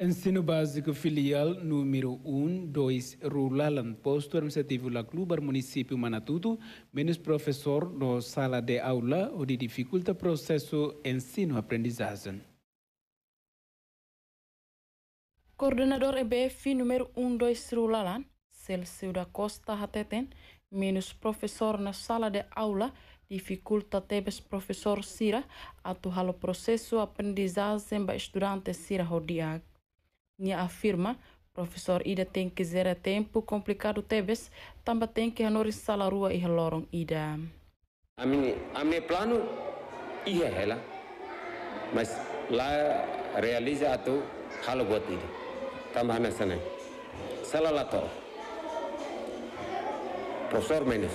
Ensino Básico Filial número 1, 2, Rural, Posto Administrativo La Clubar, Município Manatudo, menos professor no sala de aula, onde dificulta o processo ensino-aprendizagem. Coordenador EBF número 1, 2, Rulalan, Celso da Costa Hateten, menos professor na sala de aula, dificulta tebes professor Sira, atuhalo processo aprendizagem para estudante Sira Rodiag. Nia afirma, Profesor ida tem que zera tempo complicado tebes, tamba tem que hanori salarua iha e lorong ida. Amine, amine plano iha hela, mas lá realiza atau halo buat ida, tambah hana sana. Salah lato, Profesor menos.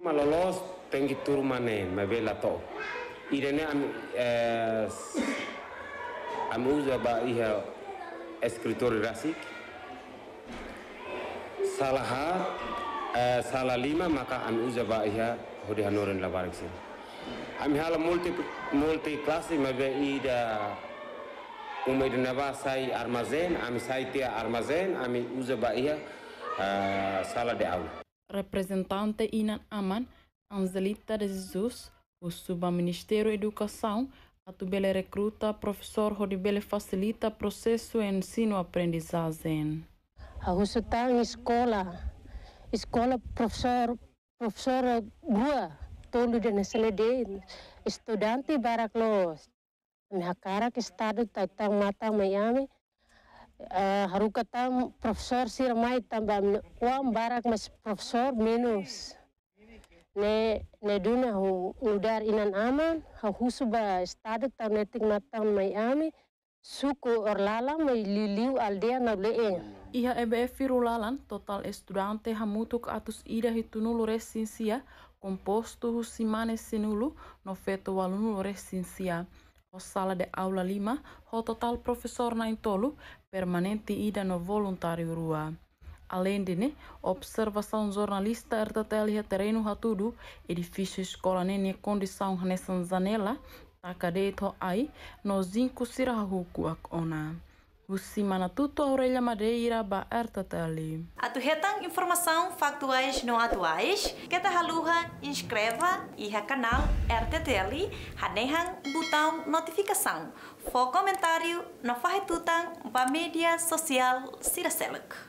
Malolos tem que turmane, lato, to. Irene am, eh, am usa ba iha escritor Rasik salah uh, salah lima maka am uzaba iha hanorin noren labarik sin am hala multi multi klasi mabe ida umai naba sai armazen ami sai tia armazen ami uzaba iha uh, eh, sala de au representante Inan Aman Angelita de Jesus o Subministério Educação Atubele recruta, professor Rodibele facilita processo ensino-aprendizagem. Agusto está em escola, escola professor, professor gua, todo de SLD, estudante baraklo. Minha cara que está tá tão mata Miami, eh, haruka tam professor sirmai também, o barak mas professor menos. ne ne duna hu udar inan aman ha husuba stadak tau netik matang mai ami suku orlala mai liliu aldea na e. iha ebf firulalan total estudante hamutuk atus ida hitunulu resinsia composto hu sinulu no feto walunulu resinsia o sala de aula lima ho total profesor naintolu permanente ida no voluntari rua Além dele, né, observação jornalista RTTL terreno ratudo, edifício escola nene condição nessa zanela, takadeto aí, nozinco O ona. tudo tuto orelha madeira ba tu Atuhetang informação factuais não atuais, que ta haluha, inscreva e canal RTTL, hanehang botão notificação. Fo comentário, não farretutang ba mídia social siraseluk.